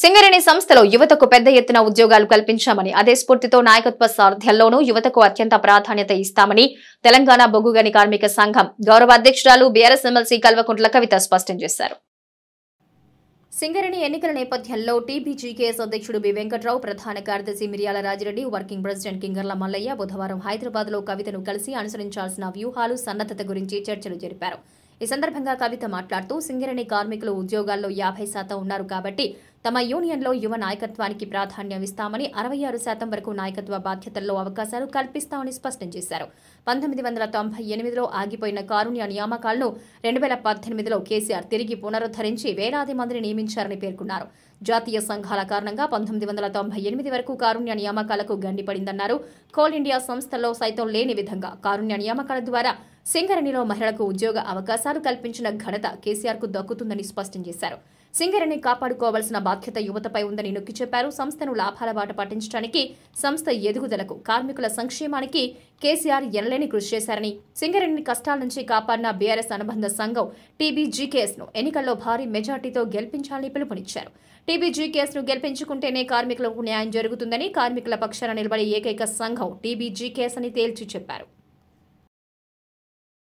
సింగరేణి సంస్థలో యువతకు పెద్ద ఎత్తున ఉద్యోగాలు కల్పించామని అదే స్ఫూర్తితో నాయకత్వ సారథ్యంలోనూ యువతకు అత్యంత ప్రాధాన్యత ఇస్తామని తెలంగాణ బొగ్గుగని కార్మిక సంఘం గౌరవ అధ్యక్షురాలు బీఆర్ఎస్ ఎమ్మెల్సీ కల్వకుంట్ల కవిత స్పష్టం చేశారు సింగరేణి ఎన్నికల నేపథ్యంలో టీబీజీకేఎస్ అధ్యక్షుడు బి వెంకట్రావు ప్రధాన కార్యదర్శి మిర్యాల రాజిరెడ్డి వర్కింగ్ ప్రెసిడెంట్ కింగర్ల మల్లయ్య బుధవారం హైదరాబాద్లో కవితను కలిసి అనుసరించాల్సిన వ్యూహాలు సన్నద్ధత గురించి చర్చలు జరిపారు ఈ సందర్భంగా కవిత మాట్లాడుతూ సింగరేణి కార్మికులు ఉద్యోగాల్లో యాభై శాతం ఉన్నారు కాబట్టి తమ యూనియన్లో యువ నాయకత్వానికి ప్రాధాన్యం ఇస్తామని అరవై ఆరు శాతం వరకు నాయకత్వ బాధ్యతల్లో అవకాశాలు కల్పిస్తామని స్పష్టం చేశారు పంతొమ్మిది వందల తొంభై ఎనిమిదిలో ఆగిపోయిన కారుణ్య నియామకాలను రెండు వేల పద్దెనిమిదిలో కేసీఆర్ తిరిగి పునరుద్ధరించి వేలాది మందిని నియమించారని పేర్కొన్నారు జాతీయ సంఘాల కారణంగా పంతొమ్మిది వందల తొంభై ఎనిమిది వరకు కారుణ్య నియామకాలకు గండిపడిందన్నారు కోల్ ఇండియా సంస్థల్లో సైతం లేని విధంగా కారుణ్య నియామకాల ద్వారా సింగరణిలో మహిళలకు ఉద్యోగ అవకాశాలు కల్పించిన ఘనత కేసీఆర్కు దక్కుతుందని స్పష్టం చేశారు సింగరణి కాపాడుకోవాల్సిన బాధ్యత యువతపై ఉందని నొక్కి చెప్పారు సంస్థను లాభాల బాట పట్టించడానికి సంస్థ ఎదుగుదలకు కార్మికుల సంక్షేమానికి కేసీఆర్ ఎనలేని కృషి చేశారని సింగరణిని కష్టాల నుంచి కాపాడిన బీఆర్ఎస్ అనుబంధ సంఘం ను ఎన్నికల్లో భారీ మెజార్టీతో గెలిపించాలని పిలుపునిచ్చారు ను గెలిపించుకుంటేనే కార్మికులకు న్యాయం జరుగుతుందని కార్మికుల పక్షాన నిలబడే ఏకైక సంఘం టీబీజీకేఎస్ అని తేల్చి చెప్పారు